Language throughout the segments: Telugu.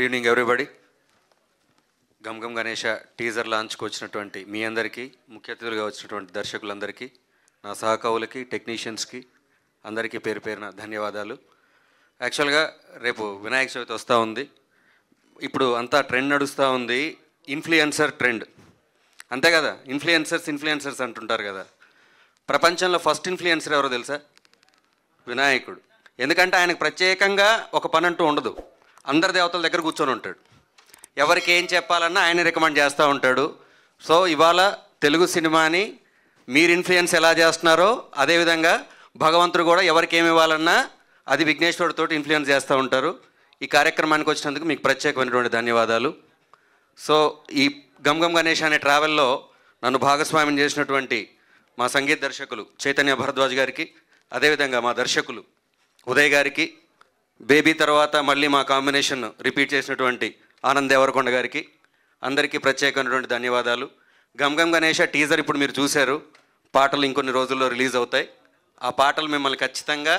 good evening everybody Gam Gam Ganesha teaser లాంచ్కి వచ్చినటువంటి మీ అందరికీ ముఖ్య అతిథులుగా వచ్చినటువంటి దర్శకులందరికీ నా సహకవులకి టెక్నీషియన్స్కి అందరికీ పేరు పేరున ధన్యవాదాలు యాక్చువల్గా రేపు వినాయక చవితి వస్తూ ఉంది ఇప్పుడు అంతా ట్రెండ్ నడుస్తూ ఉంది ఇన్ఫ్లుయెన్సర్ ట్రెండ్ అంతే కదా ఇన్ఫ్లుయెన్సర్స్ ఇన్ఫ్లుయెన్సర్స్ అంటుంటారు కదా ప్రపంచంలో ఫస్ట్ ఇన్ఫ్లుయెన్సర్ ఎవరో తెలుసా వినాయకుడు ఎందుకంటే ఆయనకు ప్రత్యేకంగా ఒక పని అంటూ ఉండదు అందరి దేవతల దగ్గర కూర్చొని ఉంటాడు ఎవరికి ఏం చెప్పాలన్నా ఆయన రికమెండ్ చేస్తూ ఉంటాడు సో ఇవాళ తెలుగు సినిమాని మీరు ఇన్ఫ్లుయెన్స్ ఎలా చేస్తున్నారో అదేవిధంగా భగవంతుడు కూడా ఎవరికి ఏమి ఇవ్వాలన్నా అది విఘ్నేశ్వరుడితో ఇన్ఫ్లుయెన్స్ చేస్తూ ఉంటారు ఈ కార్యక్రమానికి వచ్చినందుకు మీకు ప్రత్యేకమైనటువంటి ధన్యవాదాలు సో ఈ గమ్ గణేష్ అనే ట్రావెల్లో నన్ను భాగస్వామ్యం చేసినటువంటి మా సంగీత దర్శకులు చైతన్య భరద్వాజ్ గారికి అదేవిధంగా మా దర్శకులు ఉదయ్ గారికి బేబీ తర్వాత మళ్ళీ మా కాంబినేషన్ రిపీట్ చేసినటువంటి ఆనంద్ దేవరకొండ గారికి అందరికీ ప్రత్యేకమైనటువంటి ధన్యవాదాలు గమ్ గణేష టీజర్ ఇప్పుడు మీరు చూశారు పాటలు ఇంకొన్ని రోజుల్లో రిలీజ్ అవుతాయి ఆ పాటలు మిమ్మల్ని ఖచ్చితంగా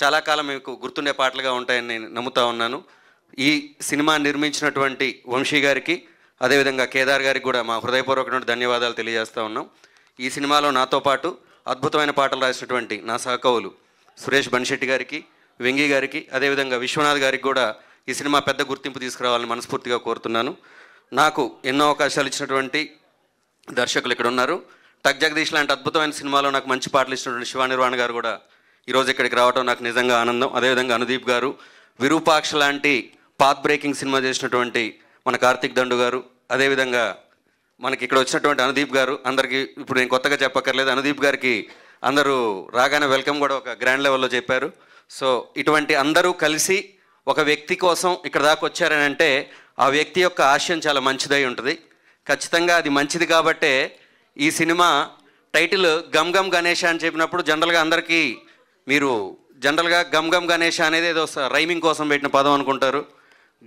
చాలా కాలం మీకు గుర్తుండే పాటలుగా ఉంటాయని నేను నమ్ముతా ఉన్నాను ఈ సినిమా నిర్మించినటువంటి వంశీ గారికి అదేవిధంగా కేదార్ గారికి కూడా మా హృదయపూర్వకమైన ధన్యవాదాలు తెలియజేస్తూ ఉన్నాం ఈ సినిమాలో నాతో పాటు అద్భుతమైన పాటలు రాసినటువంటి నా సహకవులు సురేష్ బన్షెట్టి గారికి వెంగి గారికి అదేవిధంగా విశ్వనాథ్ గారికి కూడా ఈ సినిమా పెద్ద గుర్తింపు తీసుకురావాలని మనస్ఫూర్తిగా కోరుతున్నాను నాకు ఎన్నో అవకాశాలు ఇచ్చినటువంటి దర్శకులు ఇక్కడ ఉన్నారు టక్ జగదీష్ లాంటి అద్భుతమైన సినిమాలో నాకు మంచి పాటలు ఇచ్చినటువంటి శివానిర్వాణ గారు కూడా ఈరోజు ఇక్కడికి రావడం నాకు నిజంగా ఆనందం అదేవిధంగా అనుదీప్ గారు విరూపాక్ష లాంటి పాత్ బ్రేకింగ్ సినిమా చేసినటువంటి మన కార్తిక్ దండు గారు అదేవిధంగా మనకి ఇక్కడ వచ్చినటువంటి అనుదీప్ గారు అందరికీ ఇప్పుడు నేను కొత్తగా చెప్పక్కర్లేదు అనుదీప్ గారికి అందరూ రాగానే వెల్కమ్ కూడా ఒక గ్రాండ్ లెవెల్లో చెప్పారు సో ఇటువంటి అందరూ కలిసి ఒక వ్యక్తి కోసం ఇక్కడ దాకా వచ్చారని అంటే ఆ వ్యక్తి యొక్క ఆశయం చాలా మంచిదై ఉంటుంది ఖచ్చితంగా అది మంచిది కాబట్టే ఈ సినిమా టైటిల్ గమ్ గమ్ గణేష అని చెప్పినప్పుడు జనరల్గా అందరికీ మీరు జనరల్గా గమ్ గమ్ గణేష అనేది ఏదో రైమింగ్ కోసం పెట్టిన పదం అనుకుంటారు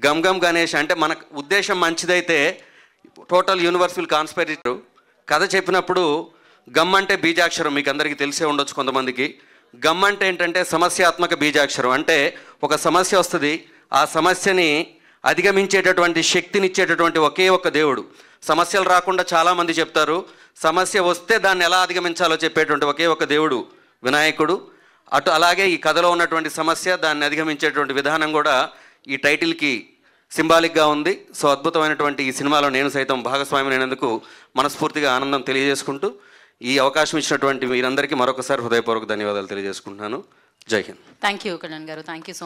గమ్ గమ్ గణేష అంటే మన ఉద్దేశం మంచిదైతే టోటల్ యూనివర్స్ విల్ కాన్స్పైర్ కథ చెప్పినప్పుడు గమ్ అంటే బీజాక్షరం మీకు అందరికీ తెలిసే ఉండొచ్చు కొంతమందికి గమ్ అంటే ఏంటంటే సమస్యాత్మక బీజాక్షరం అంటే ఒక సమస్య వస్తుంది ఆ సమస్యని అధిగమించేటటువంటి శక్తినిచ్చేటటువంటి ఒకే ఒక దేవుడు సమస్యలు రాకుండా చాలామంది చెప్తారు సమస్య వస్తే దాన్ని ఎలా అధిగమించాలో చెప్పేటువంటి ఒకే ఒక దేవుడు వినాయకుడు అటు అలాగే ఈ కథలో ఉన్నటువంటి సమస్య దాన్ని అధిగమించేటువంటి విధానం కూడా ఈ టైటిల్కి సింబాలిక్గా ఉంది సో అద్భుతమైనటువంటి ఈ సినిమాలో నేను సైతం భాగస్వామి అయినందుకు మనస్ఫూర్తిగా ఆనందం తెలియజేసుకుంటూ ఈ అవకాశం ఇచ్చినటువంటి మీరందరికీ మరొకసారి హృదయపూర్వక ధన్యవాదాలు తెలియజేసుకుంటున్నాను జై హింద్ థ్యాంక్ యూ కళ్యాణ్ గారు థ్యాంక్ యూ సో